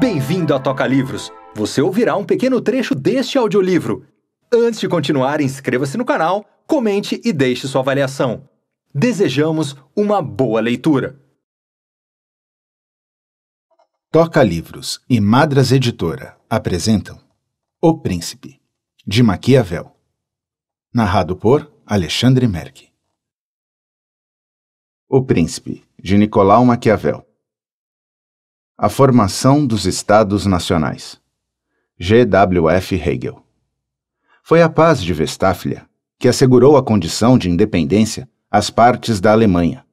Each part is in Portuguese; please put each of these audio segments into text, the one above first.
Bem-vindo à Toca Livros. Você ouvirá um pequeno trecho deste audiolivro. Antes de continuar, inscreva-se no canal, comente e deixe sua avaliação. Desejamos uma boa leitura. Toca Livros e Madras Editora apresentam O Príncipe, de Maquiavel. Narrado por Alexandre Merck. O Príncipe, de Nicolau Maquiavel. A formação dos Estados Nacionais. G.W.F. Hegel. Foi a paz de Westphália que assegurou a condição de independência às partes da Alemanha.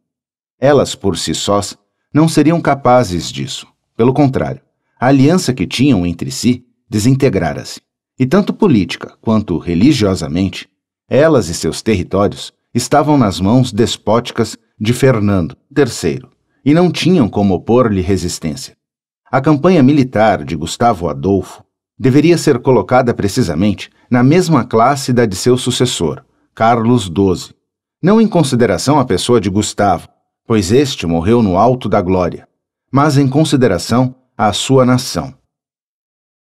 Elas por si sós não seriam capazes disso. Pelo contrário, a aliança que tinham entre si desintegrara-se. E tanto política quanto religiosamente, elas e seus territórios estavam nas mãos despóticas de Fernando III e não tinham como opor-lhe resistência. A campanha militar de Gustavo Adolfo deveria ser colocada precisamente na mesma classe da de seu sucessor, Carlos XII, não em consideração à pessoa de Gustavo, pois este morreu no alto da glória, mas em consideração à sua nação.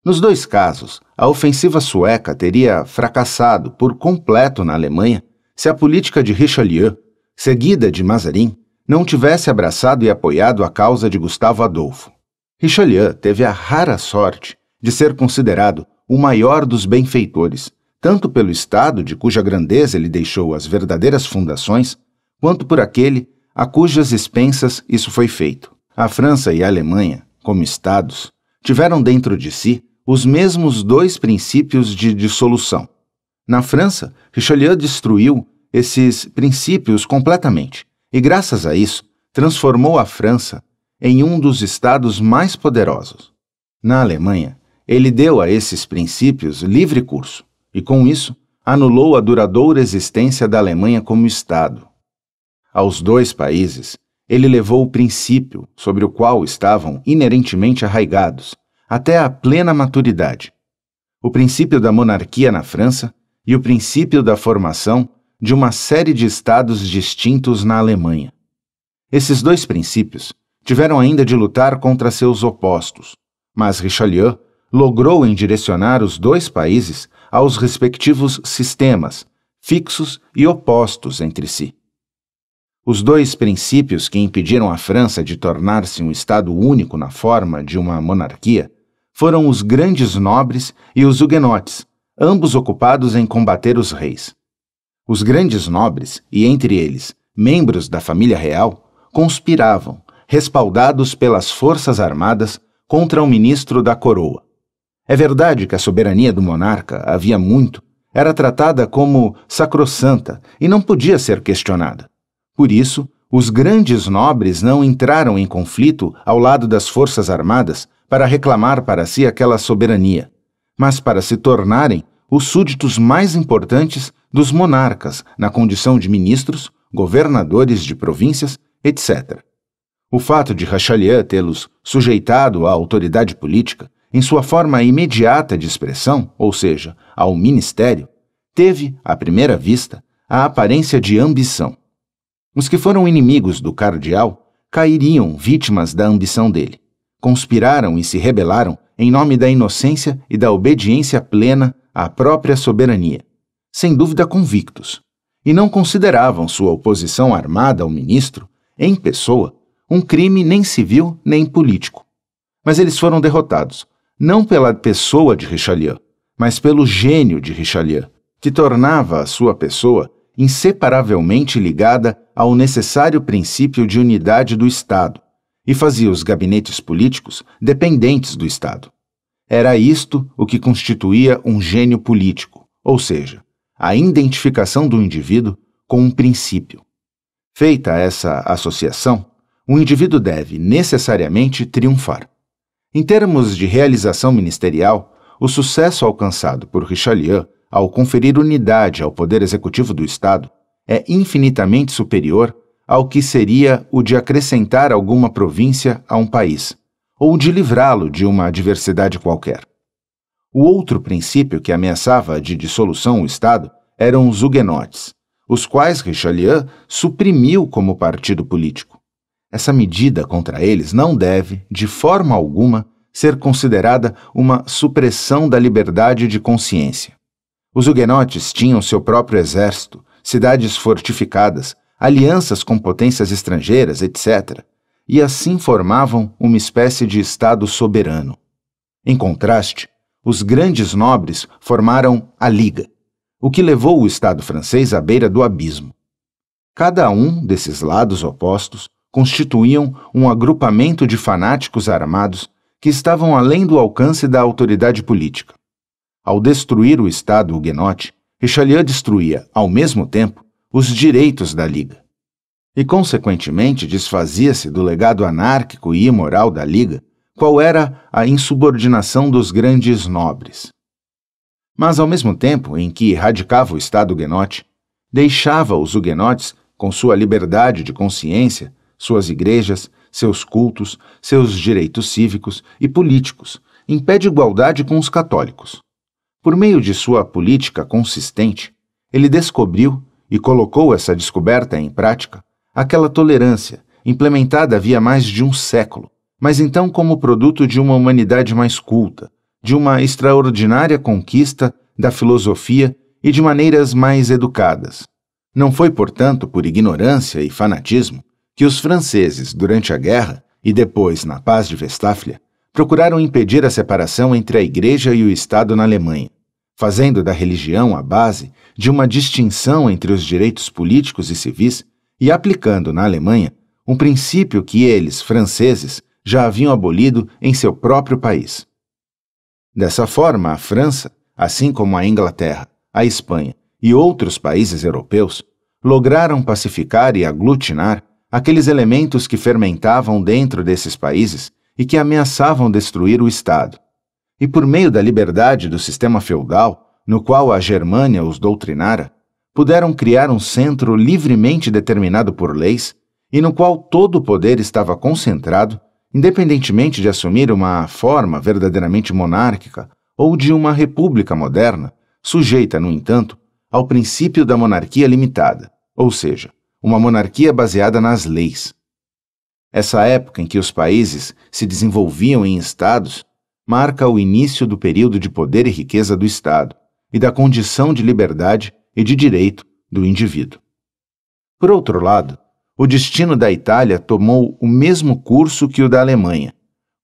Nos dois casos, a ofensiva sueca teria fracassado por completo na Alemanha se a política de Richelieu, seguida de Mazarin, não tivesse abraçado e apoiado a causa de Gustavo Adolfo. Richelieu teve a rara sorte de ser considerado o maior dos benfeitores, tanto pelo Estado, de cuja grandeza ele deixou as verdadeiras fundações, quanto por aquele a cujas expensas isso foi feito. A França e a Alemanha, como Estados, tiveram dentro de si os mesmos dois princípios de dissolução. Na França, Richelieu destruiu esses princípios completamente, e, graças a isso, transformou a França em um dos estados mais poderosos. Na Alemanha, ele deu a esses princípios livre curso e, com isso, anulou a duradoura existência da Alemanha como Estado. Aos dois países, ele levou o princípio sobre o qual estavam inerentemente arraigados até a plena maturidade: o princípio da monarquia na França e o princípio da formação de uma série de estados distintos na Alemanha. Esses dois princípios tiveram ainda de lutar contra seus opostos, mas Richelieu logrou em direcionar os dois países aos respectivos sistemas, fixos e opostos entre si. Os dois princípios que impediram a França de tornar-se um Estado único na forma de uma monarquia foram os grandes nobres e os huguenotes, ambos ocupados em combater os reis. Os grandes nobres, e entre eles membros da família real, conspiravam, respaldados pelas forças armadas, contra o ministro da coroa. É verdade que a soberania do monarca havia muito, era tratada como sacrossanta e não podia ser questionada. Por isso, os grandes nobres não entraram em conflito ao lado das forças armadas para reclamar para si aquela soberania, mas para se tornarem os súditos mais importantes dos monarcas na condição de ministros, governadores de províncias, etc. O fato de Richelieu tê-los sujeitado à autoridade política, em sua forma imediata de expressão, ou seja, ao ministério, teve, à primeira vista, a aparência de ambição. Os que foram inimigos do cardeal cairiam vítimas da ambição dele. Conspiraram e se rebelaram em nome da inocência e da obediência plena à própria soberania, sem dúvida convictos, e não consideravam sua oposição armada ao ministro, em pessoa, um crime nem civil nem político. Mas eles foram derrotados, não pela pessoa de Richelieu, mas pelo gênio de Richelieu, que tornava a sua pessoa inseparavelmente ligada ao necessário princípio de unidade do Estado e fazia os gabinetes políticos dependentes do Estado. Era isto o que constituía um gênio político, ou seja, a identificação do indivíduo com um princípio. Feita essa associação, o indivíduo deve necessariamente triunfar. Em termos de realização ministerial, o sucesso alcançado por Richelieu ao conferir unidade ao poder executivo do Estado é infinitamente superior ao que seria o de acrescentar alguma província a um país ou de livrá-lo de uma adversidade qualquer. O outro princípio que ameaçava de dissolução o Estado eram os huguenotes, os quais Richelieu suprimiu como partido político. Essa medida contra eles não deve, de forma alguma, ser considerada uma supressão da liberdade de consciência. Os huguenotes tinham seu próprio exército, cidades fortificadas, alianças com potências estrangeiras, etc., e assim formavam uma espécie de Estado soberano. Em contraste, os grandes nobres formaram a Liga, o que levou o Estado francês à beira do abismo. Cada um desses lados opostos constituíam um agrupamento de fanáticos armados que estavam além do alcance da autoridade política. Ao destruir o Estado huguenote, Richelieu destruía, ao mesmo tempo, os direitos da Liga e, consequentemente, desfazia-se do legado anárquico e imoral da Liga, qual era a insubordinação dos grandes nobres. Mas, ao mesmo tempo em que erradicava o Estado guenote, deixava os huguenotes, com sua liberdade de consciência, suas igrejas, seus cultos, seus direitos cívicos e políticos, em pé de igualdade com os católicos. Por meio de sua política consistente, ele descobriu e colocou essa descoberta em prática Aquela tolerância, implementada havia mais de um século, mas então como produto de uma humanidade mais culta, de uma extraordinária conquista da filosofia e de maneiras mais educadas. Não foi, portanto, por ignorância e fanatismo que os franceses, durante a guerra e depois na Paz de Westfália, procuraram impedir a separação entre a Igreja e o Estado na Alemanha, fazendo da religião a base de uma distinção entre os direitos políticos e civis e aplicando na Alemanha um princípio que eles, franceses, já haviam abolido em seu próprio país. Dessa forma, a França, assim como a Inglaterra, a Espanha e outros países europeus, lograram pacificar e aglutinar aqueles elementos que fermentavam dentro desses países e que ameaçavam destruir o Estado. E por meio da liberdade do sistema feudal, no qual a Germânia os doutrinara, puderam criar um centro livremente determinado por leis e no qual todo o poder estava concentrado, independentemente de assumir uma forma verdadeiramente monárquica ou de uma república moderna, sujeita, no entanto, ao princípio da monarquia limitada, ou seja, uma monarquia baseada nas leis. Essa época em que os países se desenvolviam em estados marca o início do período de poder e riqueza do Estado e da condição de liberdade e de direito do indivíduo. Por outro lado, o destino da Itália tomou o mesmo curso que o da Alemanha,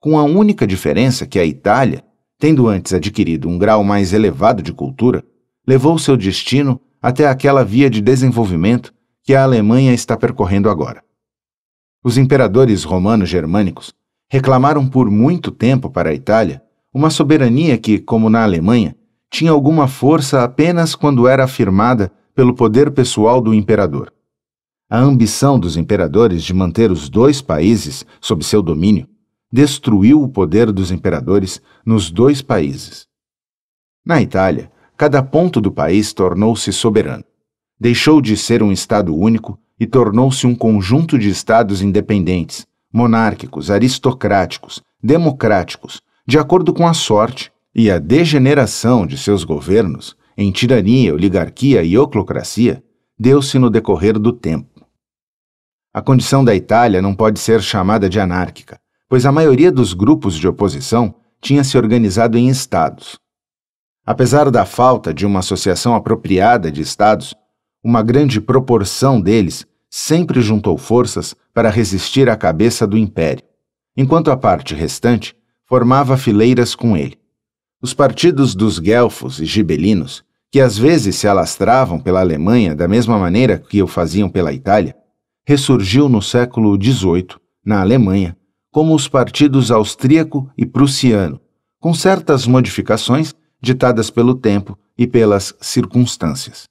com a única diferença que a Itália, tendo antes adquirido um grau mais elevado de cultura, levou seu destino até aquela via de desenvolvimento que a Alemanha está percorrendo agora. Os imperadores romanos germânicos reclamaram por muito tempo para a Itália uma soberania que, como na Alemanha, tinha alguma força apenas quando era afirmada pelo poder pessoal do imperador. A ambição dos imperadores de manter os dois países sob seu domínio destruiu o poder dos imperadores nos dois países. Na Itália, cada ponto do país tornou-se soberano. Deixou de ser um Estado único e tornou-se um conjunto de Estados independentes, monárquicos, aristocráticos, democráticos, de acordo com a sorte e a degeneração de seus governos em tirania, oligarquia e oclocracia deu-se no decorrer do tempo. A condição da Itália não pode ser chamada de anárquica, pois a maioria dos grupos de oposição tinha se organizado em estados. Apesar da falta de uma associação apropriada de estados, uma grande proporção deles sempre juntou forças para resistir à cabeça do império, enquanto a parte restante formava fileiras com ele. Os partidos dos guelfos e gibelinos, que às vezes se alastravam pela Alemanha da mesma maneira que o faziam pela Itália, ressurgiu no século XVIII, na Alemanha, como os partidos austríaco e prussiano, com certas modificações ditadas pelo tempo e pelas circunstâncias.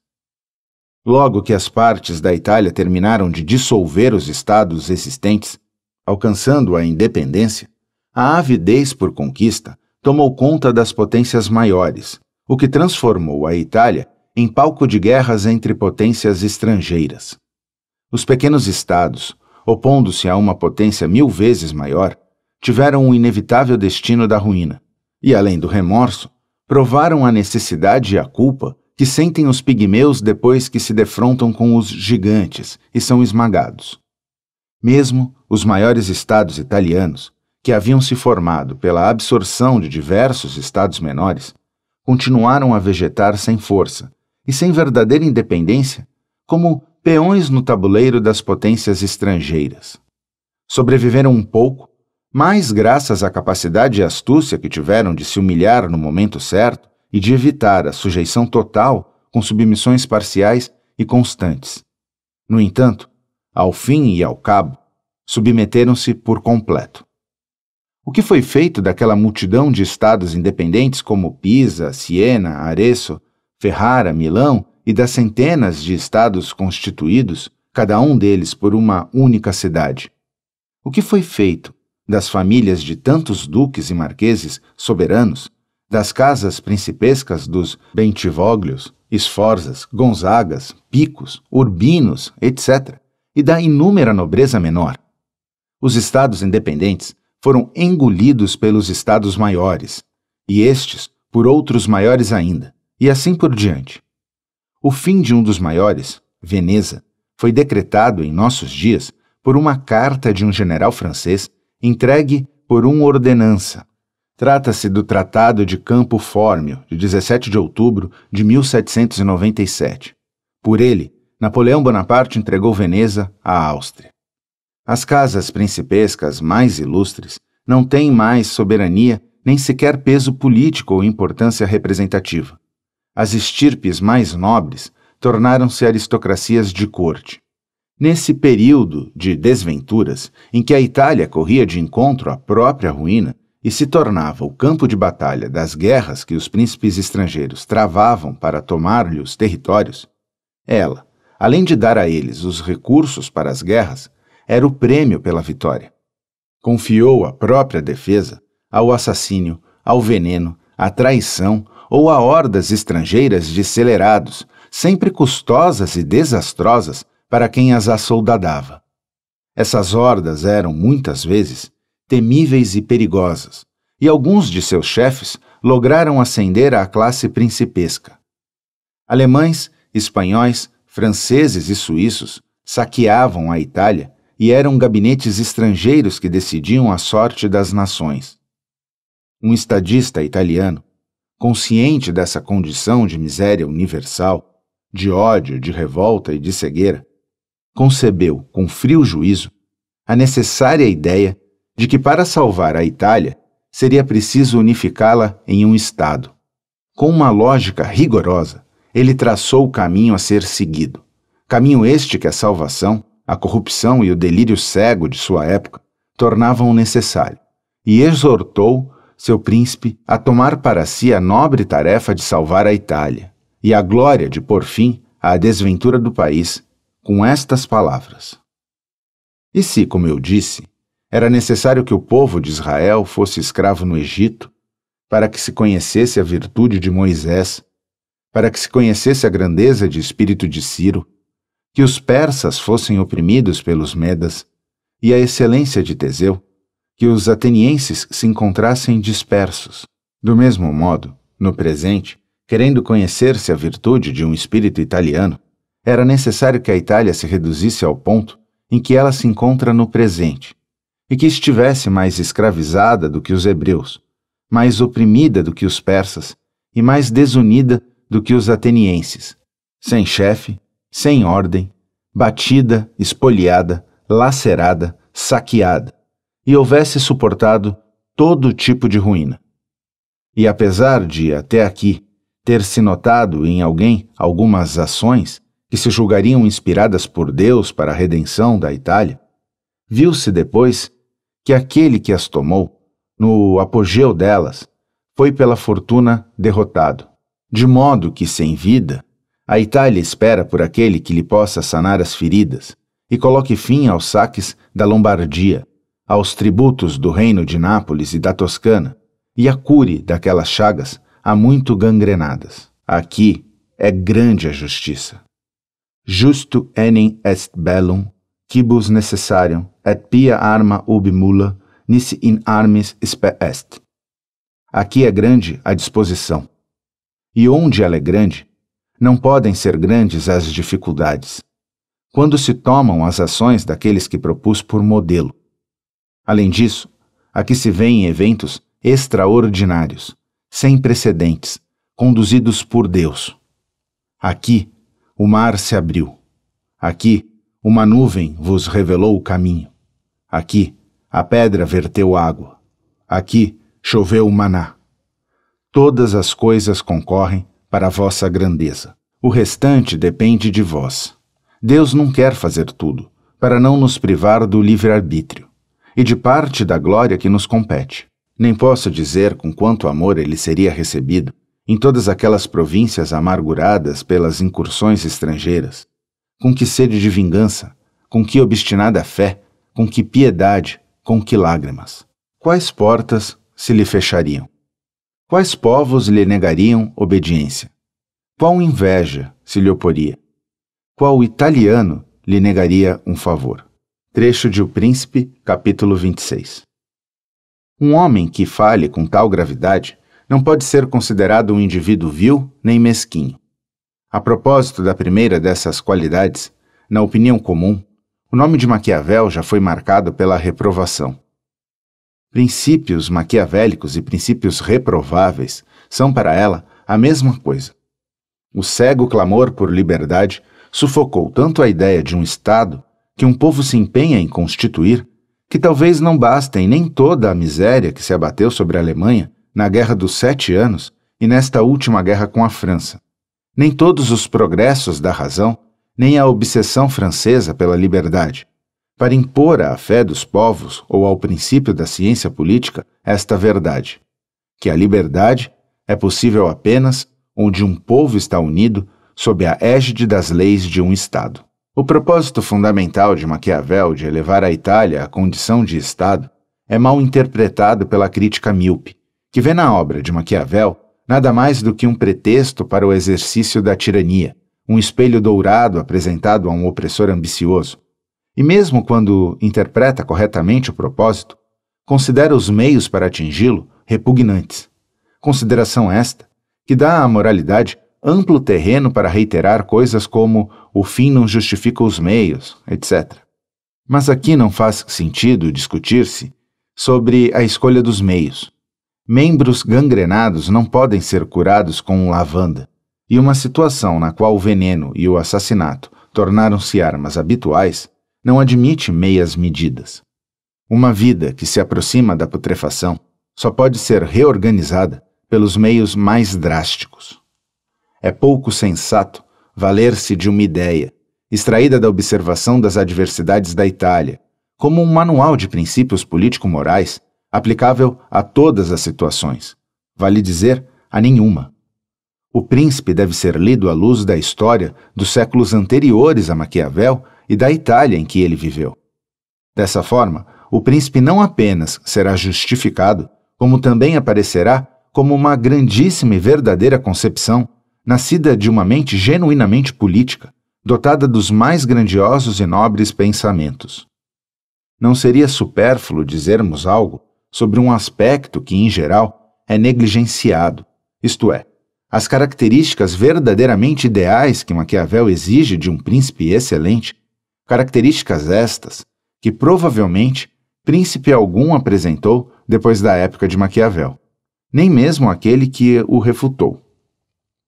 Logo que as partes da Itália terminaram de dissolver os estados existentes, alcançando a independência, a avidez por conquista tomou conta das potências maiores, o que transformou a Itália em palco de guerras entre potências estrangeiras. Os pequenos estados, opondo-se a uma potência mil vezes maior, tiveram o inevitável destino da ruína, e além do remorso, provaram a necessidade e a culpa que sentem os pigmeus depois que se defrontam com os gigantes e são esmagados. Mesmo os maiores estados italianos que haviam se formado pela absorção de diversos estados menores, continuaram a vegetar sem força e sem verdadeira independência, como peões no tabuleiro das potências estrangeiras. Sobreviveram um pouco, mais graças à capacidade e astúcia que tiveram de se humilhar no momento certo e de evitar a sujeição total com submissões parciais e constantes. No entanto, ao fim e ao cabo, submeteram-se por completo. O que foi feito daquela multidão de estados independentes como Pisa, Siena, Arezzo, Ferrara, Milão e das centenas de estados constituídos, cada um deles por uma única cidade? O que foi feito das famílias de tantos duques e marqueses soberanos, das casas principescas dos Bentivoglios, Esforzas, Gonzagas, Picos, Urbinos, etc., e da inúmera nobreza menor? Os estados independentes foram engolidos pelos estados maiores, e estes por outros maiores ainda, e assim por diante. O fim de um dos maiores, Veneza, foi decretado em nossos dias por uma carta de um general francês entregue por uma ordenança. Trata-se do Tratado de Campo Fórmio, de 17 de outubro de 1797. Por ele, Napoleão Bonaparte entregou Veneza à Áustria. As casas principescas mais ilustres não têm mais soberania nem sequer peso político ou importância representativa. As estirpes mais nobres tornaram-se aristocracias de corte. Nesse período de desventuras em que a Itália corria de encontro à própria ruína e se tornava o campo de batalha das guerras que os príncipes estrangeiros travavam para tomar-lhe os territórios, ela, além de dar a eles os recursos para as guerras, era o prêmio pela vitória. Confiou a própria defesa ao assassínio, ao veneno, à traição ou a hordas estrangeiras de celerados, sempre custosas e desastrosas para quem as assoldadava. Essas hordas eram, muitas vezes, temíveis e perigosas, e alguns de seus chefes lograram ascender à classe principesca. Alemães, espanhóis, franceses e suíços saqueavam a Itália e eram gabinetes estrangeiros que decidiam a sorte das nações. Um estadista italiano, consciente dessa condição de miséria universal, de ódio, de revolta e de cegueira, concebeu, com frio juízo, a necessária ideia de que para salvar a Itália seria preciso unificá-la em um Estado. Com uma lógica rigorosa, ele traçou o caminho a ser seguido, caminho este que a salvação a corrupção e o delírio cego de sua época tornavam-o necessário, e exortou seu príncipe a tomar para si a nobre tarefa de salvar a Itália e a glória de pôr fim à desventura do país com estas palavras: E se, como eu disse, era necessário que o povo de Israel fosse escravo no Egito, para que se conhecesse a virtude de Moisés, para que se conhecesse a grandeza de espírito de Ciro, que os persas fossem oprimidos pelos Medas, e a excelência de Teseu, que os atenienses se encontrassem dispersos. Do mesmo modo, no presente, querendo conhecer-se a virtude de um espírito italiano, era necessário que a Itália se reduzisse ao ponto em que ela se encontra no presente, e que estivesse mais escravizada do que os hebreus, mais oprimida do que os persas e mais desunida do que os atenienses, sem chefe, sem ordem, batida, espoliada, lacerada, saqueada, e houvesse suportado todo tipo de ruína. E apesar de, até aqui, ter se notado em alguém algumas ações que se julgariam inspiradas por Deus para a redenção da Itália, viu-se depois que aquele que as tomou, no apogeu delas, foi pela fortuna derrotado, de modo que sem vida a Itália espera por aquele que lhe possa sanar as feridas e coloque fim aos saques da Lombardia, aos tributos do reino de Nápoles e da Toscana, e a cure daquelas chagas há muito gangrenadas. Aqui é grande a justiça. Justo enim est bellum, quibus necessarium, et pia arma ubi mula, nisi in armis spe est. Aqui é grande a disposição. E onde ela é grande, não podem ser grandes as dificuldades quando se tomam as ações daqueles que propus por modelo. Além disso, aqui se vêem eventos extraordinários, sem precedentes, conduzidos por Deus. Aqui, o mar se abriu. Aqui, uma nuvem vos revelou o caminho. Aqui, a pedra verteu água. Aqui, choveu o maná. Todas as coisas concorrem para a vossa grandeza. O restante depende de vós. Deus não quer fazer tudo, para não nos privar do livre-arbítrio e de parte da glória que nos compete. Nem posso dizer com quanto amor ele seria recebido em todas aquelas províncias amarguradas pelas incursões estrangeiras. Com que sede de vingança, com que obstinada fé, com que piedade, com que lágrimas. Quais portas se lhe fechariam? Quais povos lhe negariam obediência? Qual inveja se lhe oporia? Qual italiano lhe negaria um favor? Trecho de O Príncipe, capítulo 26. Um homem que fale com tal gravidade não pode ser considerado um indivíduo vil nem mesquinho. A propósito da primeira dessas qualidades, na opinião comum, o nome de Maquiavel já foi marcado pela reprovação. Princípios maquiavélicos e princípios reprováveis são para ela a mesma coisa. O cego clamor por liberdade sufocou tanto a ideia de um Estado que um povo se empenha em constituir que talvez não bastem nem toda a miséria que se abateu sobre a Alemanha na Guerra dos Sete Anos e nesta última guerra com a França, nem todos os progressos da razão, nem a obsessão francesa pela liberdade, para impor à fé dos povos ou ao princípio da ciência política esta verdade: que a liberdade é possível apenas onde um povo está unido sob a égide das leis de um Estado. O propósito fundamental de Maquiavel de elevar a Itália à condição de Estado é mal interpretado pela crítica míope, que vê na obra de Maquiavel nada mais do que um pretexto para o exercício da tirania, um espelho dourado apresentado a um opressor ambicioso. E mesmo quando interpreta corretamente o propósito, considera os meios para atingi-lo repugnantes. Consideração esta que dá à moralidade amplo terreno para reiterar coisas como o fim não justifica os meios, etc. Mas aqui não faz sentido discutir-se sobre a escolha dos meios. Membros gangrenados não podem ser curados com lavanda, e uma situação na qual o veneno e o assassinato tornaram-se armas habituais não admite meias medidas. Uma vida que se aproxima da putrefação só pode ser reorganizada pelos meios mais drásticos. É pouco sensato valer-se de uma ideia, extraída da observação das adversidades da Itália, como um manual de princípios político-morais aplicável a todas as situações, vale dizer, a nenhuma. O príncipe deve ser lido à luz da história dos séculos anteriores a Maquiavel e da Itália em que ele viveu. Dessa forma, o príncipe não apenas será justificado, como também aparecerá como uma grandíssima e verdadeira concepção, nascida de uma mente genuinamente política, dotada dos mais grandiosos e nobres pensamentos. Não seria supérfluo dizermos algo sobre um aspecto que, em geral, é negligenciado, isto é, as características verdadeiramente ideais que Maquiavel exige de um príncipe excelente Características estas que provavelmente príncipe algum apresentou depois da época de Maquiavel, nem mesmo aquele que o refutou.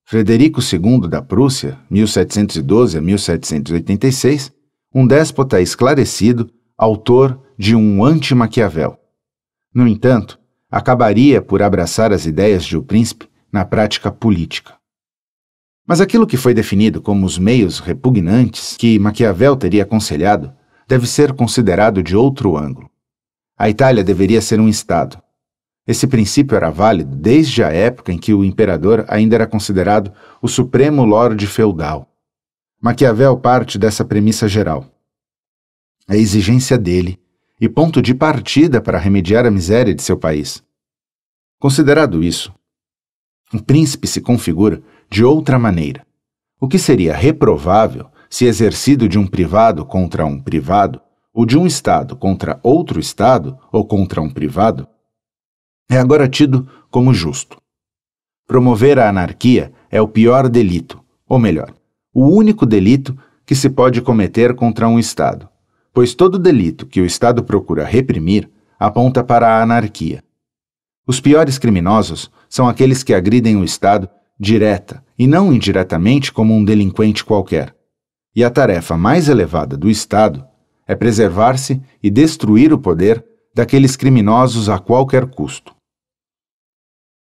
Frederico II da Prússia, 1712 a 1786, um déspota esclarecido, autor de um anti-Maquiavel. No entanto, acabaria por abraçar as ideias de O Príncipe na prática política. Mas aquilo que foi definido como os meios repugnantes que Maquiavel teria aconselhado deve ser considerado de outro ângulo. A Itália deveria ser um Estado. Esse princípio era válido desde a época em que o imperador ainda era considerado o supremo lorde feudal. Maquiavel parte dessa premissa geral. A exigência dele e ponto de partida para remediar a miséria de seu país. Considerado isso, o príncipe se configura de outra maneira, o que seria reprovável se exercido de um privado contra um privado, ou de um Estado contra outro Estado ou contra um privado, é agora tido como justo. Promover a anarquia é o pior delito, ou melhor, o único delito que se pode cometer contra um Estado, pois todo delito que o Estado procura reprimir aponta para a anarquia. Os piores criminosos são aqueles que agridem o Estado direta e não indiretamente como um delinquente qualquer. E a tarefa mais elevada do Estado é preservar-se e destruir o poder daqueles criminosos a qualquer custo.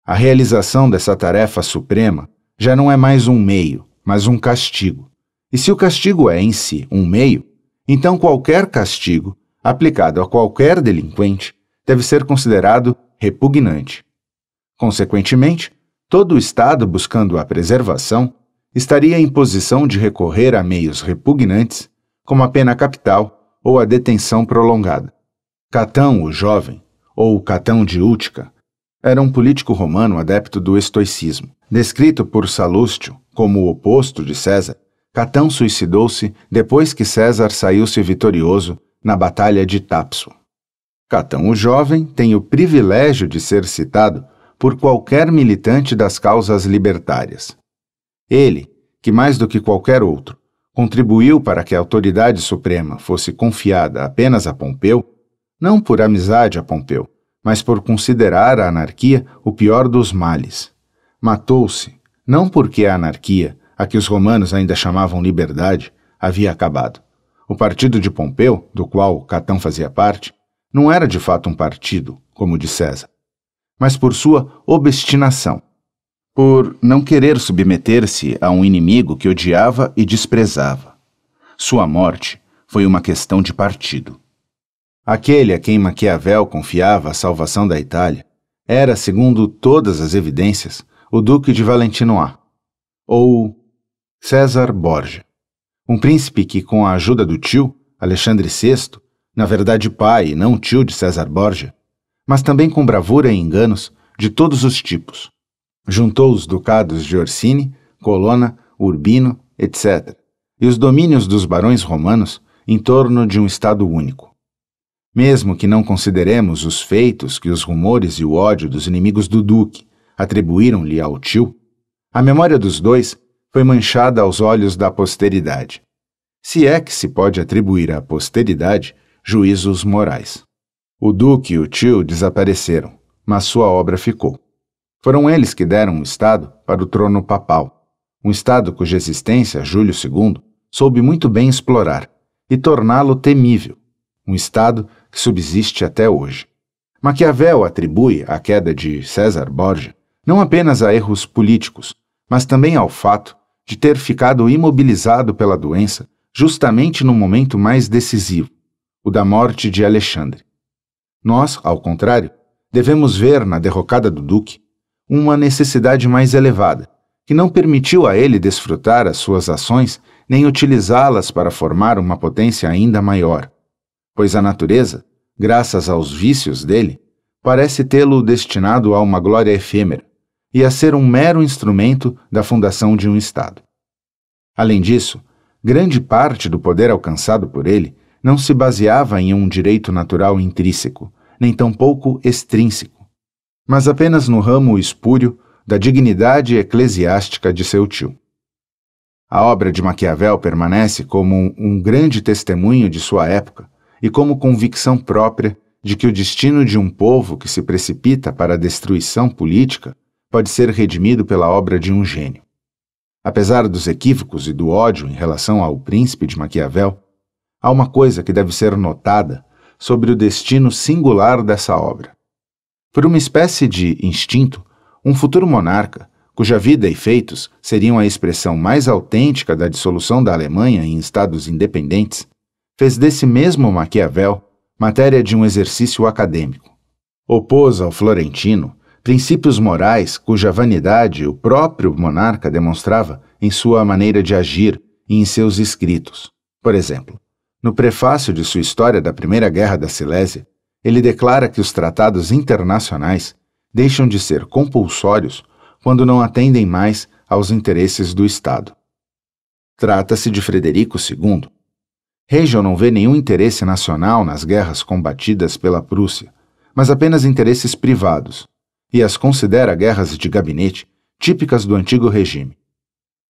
A realização dessa tarefa suprema já não é mais um meio, mas um castigo. E se o castigo é em si um meio, então qualquer castigo aplicado a qualquer delinquente deve ser considerado repugnante. Consequentemente, todo o Estado buscando a preservação estaria em posição de recorrer a meios repugnantes, como a pena capital ou a detenção prolongada. Catão o Jovem, ou Catão de Útica, era um político romano adepto do estoicismo. Descrito por Salústio como o oposto de César, Catão suicidou-se depois que César saiu-se vitorioso na Batalha de Tapso. Catão o Jovem tem o privilégio de ser citado por qualquer militante das causas libertárias. Ele, que mais do que qualquer outro, contribuiu para que a autoridade suprema fosse confiada apenas a Pompeu, não por amizade a Pompeu, mas por considerar a anarquia o pior dos males. Matou-se, não porque a anarquia, a que os romanos ainda chamavam liberdade, havia acabado. O partido de Pompeu, do qual Catão fazia parte, não era de fato um partido, como o de César, mas por sua obstinação, por não querer submeter-se a um inimigo que odiava e desprezava. Sua morte foi uma questão de partido. Aquele a quem Maquiavel confiava a salvação da Itália era, segundo todas as evidências, o Duque de Valentinois, ou César Borgia, um príncipe que, com a ajuda do tio, Alexandre VI, na verdade pai e não tio de César Borgia, mas também com bravura e enganos de todos os tipos. Juntou os ducados de Orsini, Colonna, Urbino, etc., e os domínios dos barões romanos em torno de um Estado único. Mesmo que não consideremos os feitos que os rumores e o ódio dos inimigos do Duque atribuíram-lhe ao tio, a memória dos dois foi manchada aos olhos da posteridade. Se é que se pode atribuir à posteridade juízos morais. O Duque e o tio desapareceram, mas sua obra ficou. Foram eles que deram um Estado para o trono papal, um Estado cuja existência Júlio II soube muito bem explorar e torná-lo temível, um Estado que subsiste até hoje. Maquiavel atribui a queda de César Borgia não apenas a erros políticos, mas também ao fato de ter ficado imobilizado pela doença justamente no momento mais decisivo, o da morte de Alexandre. Nós, ao contrário, devemos ver na derrocada do Duque uma necessidade mais elevada, que não permitiu a ele desfrutar as suas ações nem utilizá-las para formar uma potência ainda maior. Pois a natureza, graças aos vícios dele, parece tê-lo destinado a uma glória efêmera e a ser um mero instrumento da fundação de um Estado. Além disso, grande parte do poder alcançado por ele não se baseava em um direito natural intrínseco, nem tampouco extrínseco, mas apenas no ramo espúrio da dignidade eclesiástica de seu tio. A obra de Maquiavel permanece como um grande testemunho de sua época e como convicção própria de que o destino de um povo que se precipita para a destruição política pode ser redimido pela obra de um gênio. Apesar dos equívocos e do ódio em relação ao príncipe de Maquiavel, há uma coisa que deve ser notada sobre o destino singular dessa obra. Por uma espécie de instinto, um futuro monarca, cuja vida e feitos seriam a expressão mais autêntica da dissolução da Alemanha em estados independentes, fez desse mesmo Maquiavel matéria de um exercício acadêmico. Opôs ao florentino princípios morais cuja vanidade o próprio monarca demonstrava em sua maneira de agir e em seus escritos. Por exemplo, no prefácio de sua História da Primeira Guerra da Silésia, ele declara que os tratados internacionais deixam de ser compulsórios quando não atendem mais aos interesses do Estado. Trata-se de Frederico II. Hegel não vê nenhum interesse nacional nas guerras combatidas pela Prússia, mas apenas interesses privados, e as considera guerras de gabinete típicas do antigo regime.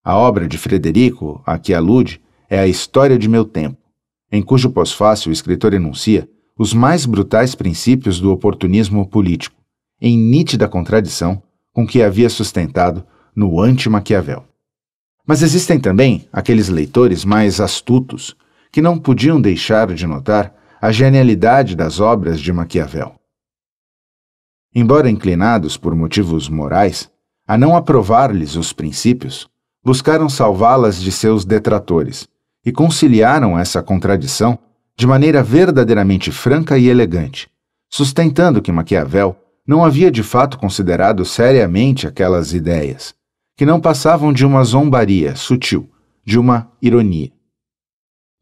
A obra de Frederico, a que alude, é a História de Meu Tempo, em cujo pós-fácil o escritor enuncia os mais brutais princípios do oportunismo político, em nítida contradição com que havia sustentado no anti-Maquiavel. Mas existem também aqueles leitores mais astutos que não podiam deixar de notar a genialidade das obras de Maquiavel. Embora inclinados por motivos morais a não aprovar-lhes os princípios, buscaram salvá-las de seus detratores e conciliaram essa contradição de maneira verdadeiramente franca e elegante, sustentando que Maquiavel não havia de fato considerado seriamente aquelas ideias, que não passavam de uma zombaria sutil, de uma ironia.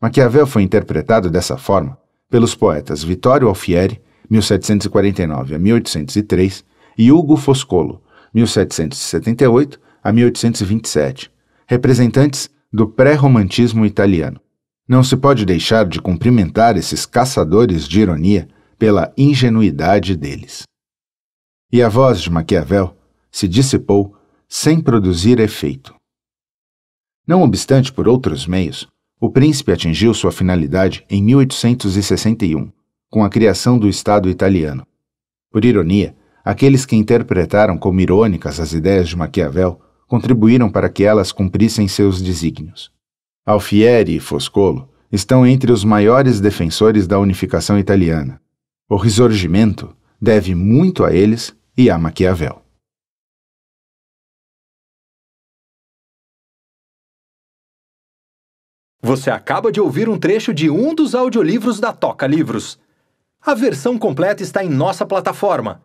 Maquiavel foi interpretado dessa forma pelos poetas Vittorio Alfieri, 1749 a 1803, e Hugo Foscolo, 1778 a 1827, representantes do pré-romantismo italiano. Não se pode deixar de cumprimentar esses caçadores de ironia pela ingenuidade deles. E a voz de Maquiavel se dissipou sem produzir efeito. Não obstante por outros meios, o príncipe atingiu sua finalidade em 1861, com a criação do Estado italiano. Por ironia, aqueles que interpretaram como irônicas as ideias de Maquiavel contribuíram para que elas cumprissem seus desígnios. Alfieri e Foscolo estão entre os maiores defensores da unificação italiana. O Risorgimento deve muito a eles e a Maquiavel. Você acaba de ouvir um trecho de um dos audiolivros da Toca Livros. A versão completa está em nossa plataforma